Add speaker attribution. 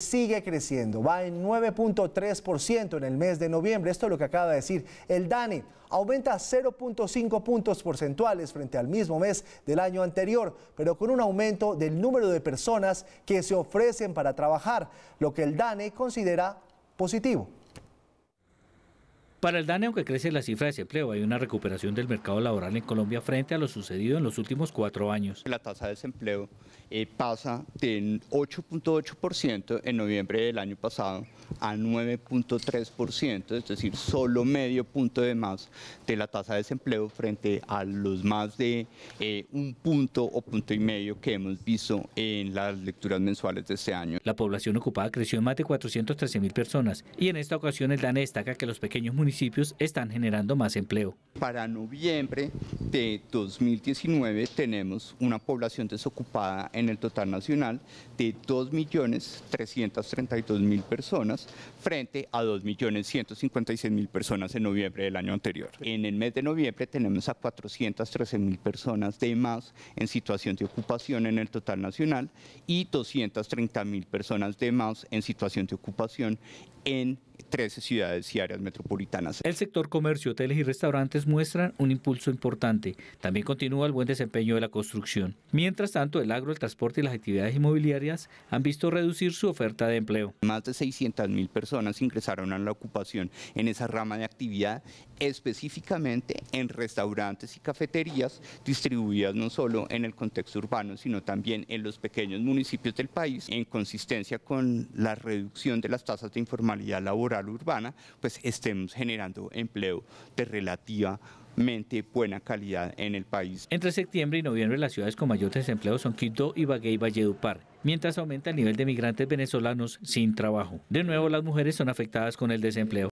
Speaker 1: sigue creciendo, va en 9.3% en el mes de noviembre, esto es lo que acaba de decir el DANE, aumenta 0.5 puntos porcentuales frente al mismo mes del año anterior, pero con un aumento del número de personas que se ofrecen para trabajar, lo que el DANE considera positivo.
Speaker 2: Para el DANE, aunque crece la cifra de desempleo, hay una recuperación del mercado laboral en Colombia frente a lo sucedido en los últimos cuatro
Speaker 3: años. La tasa de desempleo eh, pasa de 8.8% en noviembre del año pasado a 9.3%, es decir, solo medio punto de más de la tasa de desempleo frente a los más de eh, un punto o punto y medio que hemos visto en las lecturas mensuales de este año. La población
Speaker 2: ocupada creció en más de 413 mil personas y en esta ocasión el DANE destaca que los pequeños municipios municipios están generando más empleo. Para
Speaker 3: noviembre de 2019 tenemos una población desocupada en el total nacional de 2.332.000 personas frente a 2.156.000 personas en noviembre del año anterior. En el mes de noviembre tenemos a 413.000 personas de más en situación de ocupación en el total nacional y 230.000 personas de más en situación de ocupación en 13 ciudades y áreas metropolitanas. El sector
Speaker 2: comercio, hoteles y restaurantes muestran un impulso importante. También continúa el buen desempeño de la construcción. Mientras tanto, el agro, el transporte y las actividades inmobiliarias han visto reducir su oferta de
Speaker 3: empleo. Más de 600 mil personas ingresaron a la ocupación en esa rama de actividad, específicamente en restaurantes y cafeterías distribuidas no solo en el contexto urbano, sino también en los pequeños municipios del país, en consistencia con la reducción de las tasas de informalidad laboral urbana, pues estemos generando empleo de relativa mente buena calidad en el país. Entre septiembre y noviembre las
Speaker 2: ciudades con mayor desempleo son Quito, Ibagué y Valledupar, mientras aumenta el nivel de migrantes venezolanos sin trabajo. De nuevo las mujeres son afectadas con el desempleo.